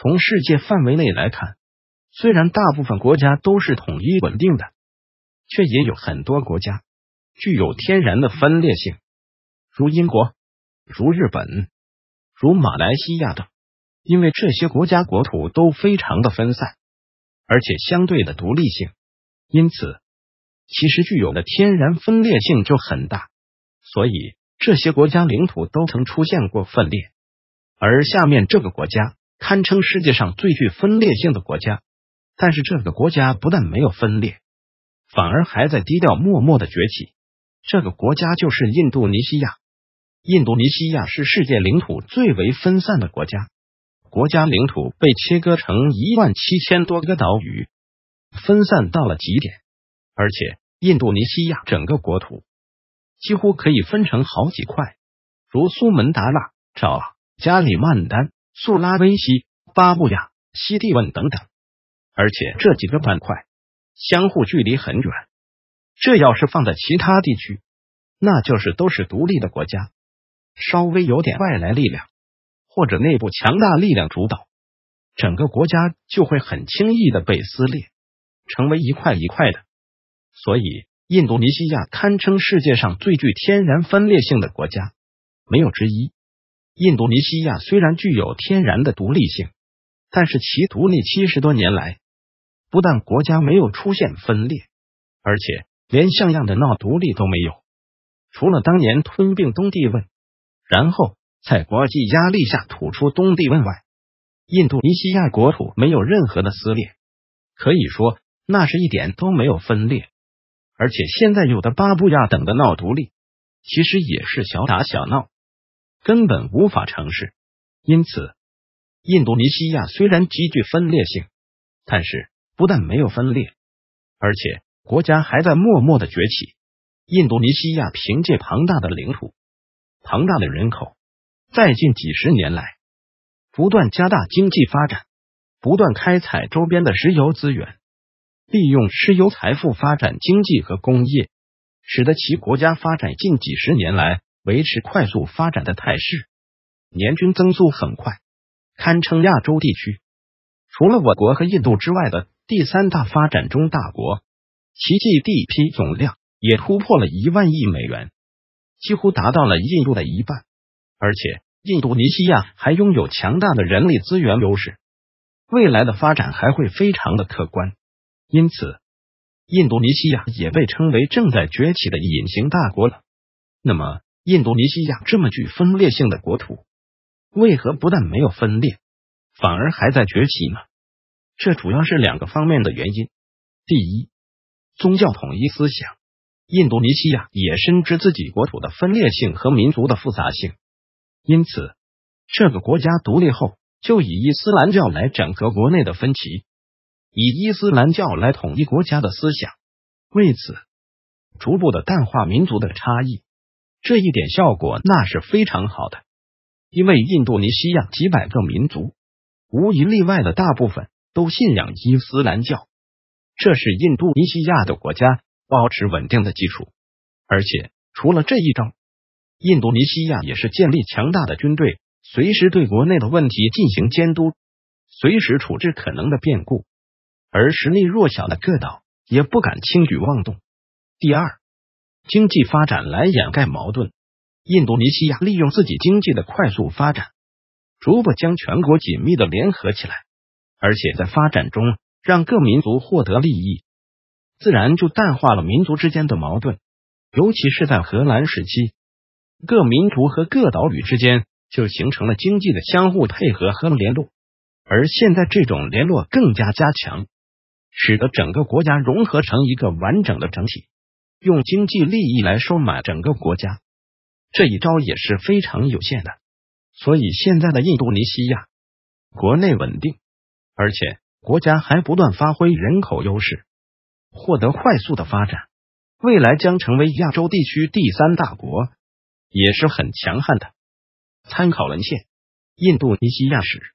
从世界范围内来看，虽然大部分国家都是统一稳定的，却也有很多国家具有天然的分裂性，如英国、如日本、如马来西亚等。因为这些国家国土都非常的分散，而且相对的独立性，因此其实具有的天然分裂性就很大。所以这些国家领土都曾出现过分裂。而下面这个国家。堪称世界上最具分裂性的国家，但是这个国家不但没有分裂，反而还在低调默默的崛起。这个国家就是印度尼西亚。印度尼西亚是世界领土最为分散的国家，国家领土被切割成一万七千多个岛屿，分散到了极点。而且，印度尼西亚整个国土几乎可以分成好几块，如苏门答腊、爪加里曼丹。苏拉威西、巴布亚、西地汶等等，而且这几个板块相互距离很远。这要是放在其他地区，那就是都是独立的国家。稍微有点外来力量或者内部强大力量主导，整个国家就会很轻易的被撕裂，成为一块一块的。所以，印度尼西亚堪称世界上最具天然分裂性的国家，没有之一。印度尼西亚虽然具有天然的独立性，但是其独立七十多年来，不但国家没有出现分裂，而且连像样的闹独立都没有。除了当年吞并东帝汶，然后在国际压力下吐出东帝汶外，印度尼西亚国土没有任何的撕裂，可以说那是一点都没有分裂。而且现在有的巴布亚等的闹独立，其实也是小打小闹。根本无法尝试，因此，印度尼西亚虽然极具分裂性，但是不但没有分裂，而且国家还在默默的崛起。印度尼西亚凭借庞大的领土、庞大的人口，在近几十年来不断加大经济发展，不断开采周边的石油资源，利用石油财富发展经济和工业，使得其国家发展近几十年来。维持快速发展的态势，年均增速很快，堪称亚洲地区除了我国和印度之外的第三大发展中大国。其 GDP 总量也突破了一万亿美元，几乎达到了印度的一半。而且印度尼西亚还拥有强大的人力资源优势，未来的发展还会非常的可观。因此，印度尼西亚也被称为正在崛起的隐形大国了。那么。印度尼西亚这么具分裂性的国土，为何不但没有分裂，反而还在崛起呢？这主要是两个方面的原因：第一，宗教统一思想。印度尼西亚也深知自己国土的分裂性和民族的复杂性，因此，这个国家独立后就以伊斯兰教来整合国内的分歧，以伊斯兰教来统一国家的思想，为此逐步的淡化民族的差异。这一点效果那是非常好的，因为印度尼西亚几百个民族无一例外的大部分都信仰伊斯兰教，这是印度尼西亚的国家保持稳定的基础。而且除了这一招，印度尼西亚也是建立强大的军队，随时对国内的问题进行监督，随时处置可能的变故。而实力弱小的各岛也不敢轻举妄动。第二。经济发展来掩盖矛盾。印度尼西亚利用自己经济的快速发展，逐步将全国紧密的联合起来，而且在发展中让各民族获得利益，自然就淡化了民族之间的矛盾。尤其是在荷兰时期，各民族和各岛屿之间就形成了经济的相互配合和联络，而现在这种联络更加加强，使得整个国家融合成一个完整的整体。用经济利益来收买整个国家，这一招也是非常有限的。所以现在的印度尼西亚国内稳定，而且国家还不断发挥人口优势，获得快速的发展，未来将成为亚洲地区第三大国，也是很强悍的。参考文献：印度尼西亚史。